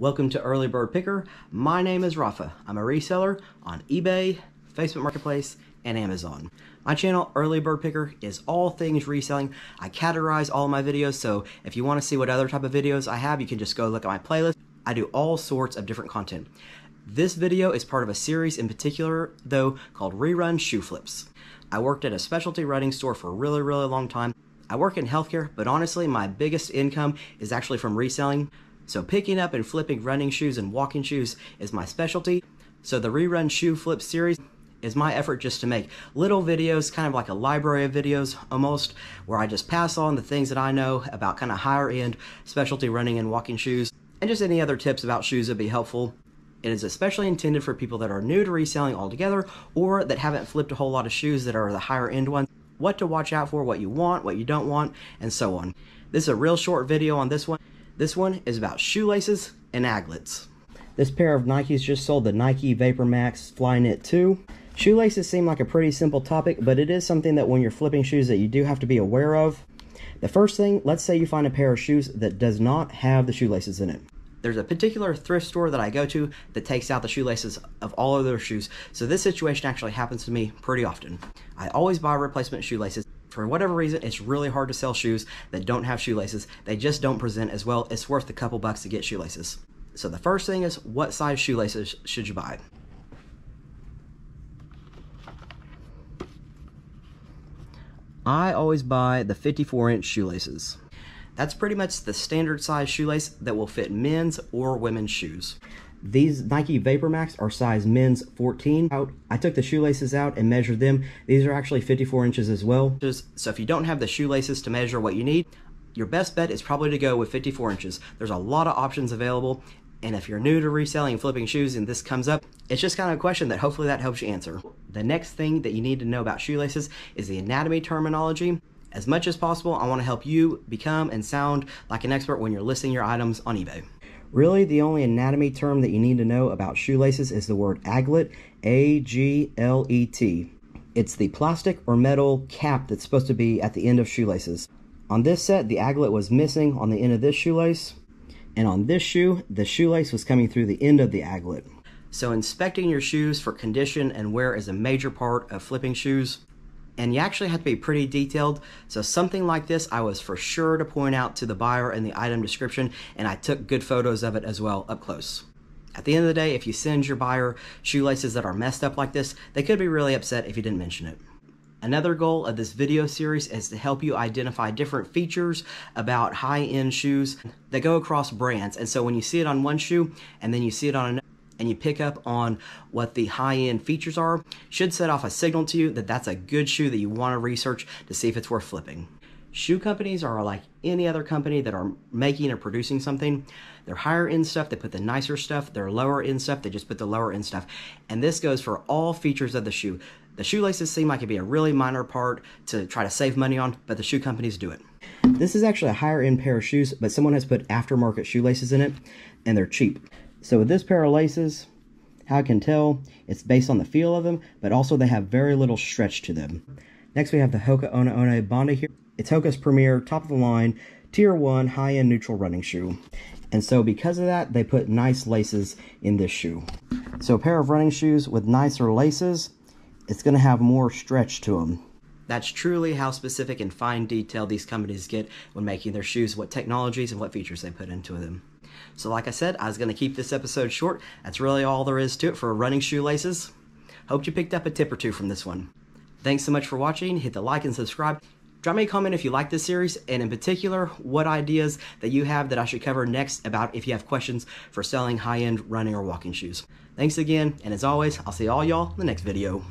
Welcome to Early Bird Picker. My name is Rafa. I'm a reseller on eBay, Facebook Marketplace, and Amazon. My channel, Early Bird Picker, is all things reselling. I categorize all my videos, so if you want to see what other type of videos I have, you can just go look at my playlist. I do all sorts of different content. This video is part of a series in particular, though, called Rerun Shoe Flips. I worked at a specialty writing store for a really, really long time. I work in healthcare, but honestly, my biggest income is actually from reselling. So picking up and flipping running shoes and walking shoes is my specialty. So the rerun shoe flip series is my effort just to make little videos, kind of like a library of videos almost, where I just pass on the things that I know about kind of higher end specialty running and walking shoes, and just any other tips about shoes that'd be helpful. It is especially intended for people that are new to reselling altogether or that haven't flipped a whole lot of shoes that are the higher end ones, what to watch out for, what you want, what you don't want, and so on. This is a real short video on this one. This one is about shoelaces and aglets. This pair of Nikes just sold the Nike Vapor Max Flyknit 2. Shoelaces seem like a pretty simple topic, but it is something that when you're flipping shoes that you do have to be aware of. The first thing, let's say you find a pair of shoes that does not have the shoelaces in it. There's a particular thrift store that I go to that takes out the shoelaces of all of their shoes, so this situation actually happens to me pretty often. I always buy replacement shoelaces for whatever reason, it's really hard to sell shoes that don't have shoelaces. They just don't present as well. It's worth a couple bucks to get shoelaces. So the first thing is what size shoelaces should you buy? I always buy the 54 inch shoelaces. That's pretty much the standard size shoelace that will fit men's or women's shoes. These Nike Vapor Max are size men's 14 out. I took the shoelaces out and measured them. These are actually 54 inches as well. So if you don't have the shoelaces to measure what you need, your best bet is probably to go with 54 inches. There's a lot of options available. And if you're new to reselling and flipping shoes and this comes up, it's just kind of a question that hopefully that helps you answer. The next thing that you need to know about shoelaces is the anatomy terminology. As much as possible, I want to help you become and sound like an expert when you're listing your items on eBay. Really, the only anatomy term that you need to know about shoelaces is the word aglet, A G L E T. It's the plastic or metal cap that's supposed to be at the end of shoelaces. On this set, the aglet was missing on the end of this shoelace, and on this shoe, the shoelace was coming through the end of the aglet. So inspecting your shoes for condition and wear is a major part of flipping shoes and you actually have to be pretty detailed. So something like this, I was for sure to point out to the buyer in the item description, and I took good photos of it as well up close. At the end of the day, if you send your buyer shoelaces that are messed up like this, they could be really upset if you didn't mention it. Another goal of this video series is to help you identify different features about high-end shoes that go across brands. And so when you see it on one shoe and then you see it on another, and you pick up on what the high-end features are should set off a signal to you that that's a good shoe that you want to research to see if it's worth flipping. Shoe companies are like any other company that are making or producing something. They're higher end stuff, they put the nicer stuff, They're lower end stuff, they just put the lower end stuff. And this goes for all features of the shoe. The shoelaces seem like it'd be a really minor part to try to save money on, but the shoe companies do it. This is actually a higher end pair of shoes, but someone has put aftermarket shoelaces in it and they're cheap. So with this pair of laces, I can tell it's based on the feel of them, but also they have very little stretch to them. Next we have the Hoka One Ono Bonda here. It's Hoka's premier, top of the line, tier 1, high-end neutral running shoe. And so because of that, they put nice laces in this shoe. So a pair of running shoes with nicer laces, it's going to have more stretch to them. That's truly how specific and fine detail these companies get when making their shoes, what technologies and what features they put into them. So, like I said, I was going to keep this episode short. That's really all there is to it for running shoelaces. Hope you picked up a tip or two from this one. Thanks so much for watching. Hit the like and subscribe. Drop me a comment if you like this series, and in particular, what ideas that you have that I should cover next about if you have questions for selling high-end running or walking shoes. Thanks again, and as always, I'll see all y'all in the next video.